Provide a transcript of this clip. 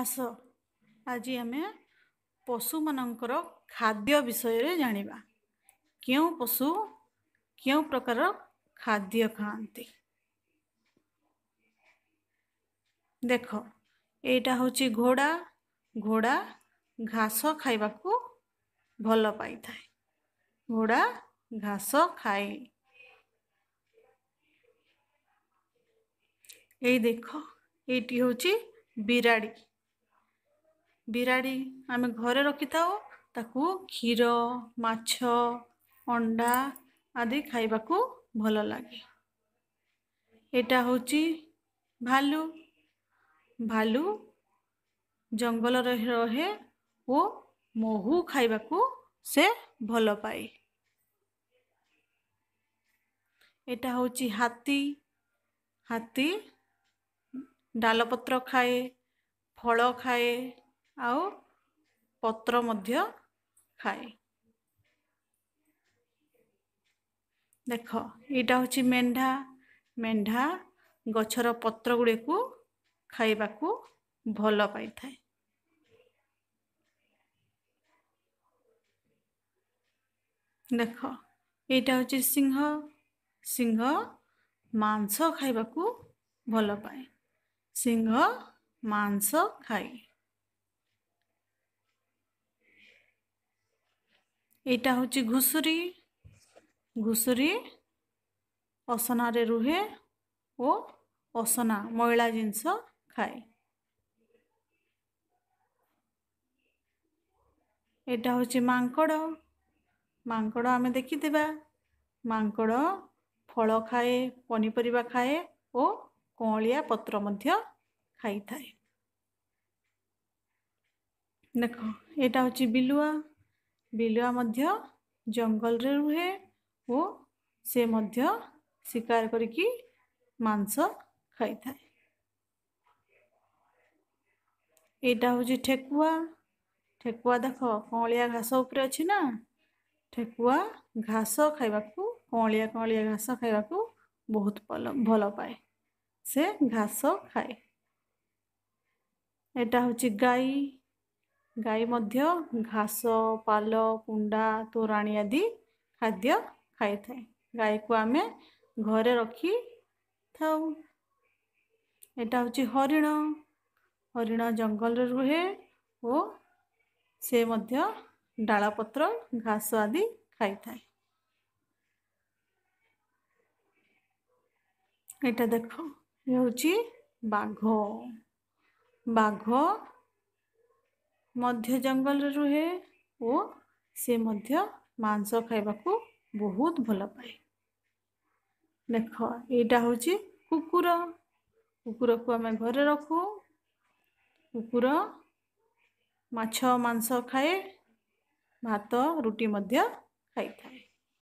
ଆସ ଆଜି ଆମେ ପଶୁମାନଙ୍କର ଖାଦ୍ୟ ବିଷୟରେ ଜାଣିବା କେଉଁ ପଶୁ କେଉଁ ପ୍ରକାର ଖାଦ୍ୟ ଖାଆନ୍ତି ଦେଖ ଏଇଟା ହେଉଛି ଘୋଡ଼ା ଘୋଡ଼ା ଘାସ ଖାଇବାକୁ ଭଲ ପାଇଥାଏ ଘୋଡ଼ା ଘାସ ଖାଏ ଏଇ ଦେଖ ଏଇଟି ହେଉଛି ବିରାଡ଼ି ବିରାଡ଼ି ଆମେ ଘରେ ରଖିଥାଉ ତାକୁ କ୍ଷୀର ମାଛ ଅଣ୍ଡା ଆଦି ଖାଇବାକୁ ଭଲ ଲାଗେ ଏଇଟା ହେଉଛି ଭାଲୁ ଭାଲୁ ଜଙ୍ଗଲରେ ରହେ ଓ ମହୁ ଖାଇବାକୁ ସେ ଭଲ ପାଏ ଏଇଟା ହେଉଛି ହାତୀ ହାତୀ ଡାଲପତ୍ର ଖାଏ ଫଳ ଖାଏ ଆଉ ପତ୍ର ମଧ୍ୟ ଖାଏ ଦେଖ ଏଇଟା ହେଉଛି ମେଣ୍ଢା ମେଣ୍ଢା ଗଛର ପତ୍ର ଗୁଡ଼ିକୁ ଖାଇବାକୁ ଭଲ ପାଇଥାଏ ଦେଖ ଏଇଟା ହେଉଛି ସିଂହ ସିଂହ ମାଂସ ଖାଇବାକୁ ଭଲ ପାଏ ସିଂହ ମାଂସ ଖାଏ ଏଇଟା ହେଉଛି ଘୁଷୁରୀ ଘୁଷୁରୀ ଅସନାରେ ରୁହେ ଓ ଅସନା ମଇଳା ଜିନିଷ ଖାଏ ଏଇଟା ହେଉଛି ମାଙ୍କଡ଼ ମାଙ୍କଡ଼ ଆମେ ଦେଖିଥିବା ମାଙ୍କଡ଼ ଫଳ ଖାଏ ପନିପରିବା ଖାଏ ଓ କଅଁଳିଆ ପତ୍ର ମଧ୍ୟ ଖାଇଥାଏ ଦେଖ ଏଇଟା ହେଉଛି ବିଲୁଆ ବିଲୁଆ ମଧ୍ୟ ଜଙ୍ଗଲରେ ରୁହେ ଓ ସେ ମଧ୍ୟ ଶିକାର କରିକି ମାଂସ ଖାଇଥାଏ ଏଇଟା ହେଉଛି ଠେକୁଆ ଠେକୁଆ ଦେଖ କଅଁଳିଆ ଘାସ ଉପରେ ଅଛି ନା ଠେକୁଆ ଘାସ ଖାଇବାକୁ କଅଁଳିଆ କଅଁଳିଆ ଘାସ ଖାଇବାକୁ ବହୁତ ଭଲ ଭଲ ପାଏ ସେ ଘାସ ଖାଏ ଏଇଟା ହେଉଛି ଗାଈ ଗାଈ ମଧ୍ୟ ଘାସ ପାଲ କୁଣ୍ଡା ତୋରାଣି ଆଦି ଖାଦ୍ୟ ଖାଇଥାଏ ଗାଈକୁ ଆମେ ଘରେ ରଖିଥାଉ ଏଇଟା ହେଉଛି ହରିଣ ହରିଣ ଜଙ୍ଗଲରେ ରୁହେ ଓ ସେ ମଧ୍ୟ ଡାଳପତ୍ର ଘାସ ଆଦି ଖାଇଥାଏ ଏଇଟା ଦେଖ ହେଉଛି ବାଘ ବାଘ ମଧ୍ୟ ଜଙ୍ଗଲରେ ରୁହେ ଓ ସେ ମଧ୍ୟ ମାଂସ ଖାଇବାକୁ ବହୁତ ଭଲ ପାଏ ଦେଖ ଏଇଟା ହେଉଛି କୁକୁର କୁକୁରକୁ ଆମେ ଘରେ ରଖୁ କୁକୁର ମାଛ ମାଂସ ଖାଏ ଭାତ ରୁଟି ମଧ୍ୟ ଖାଇଥାଏ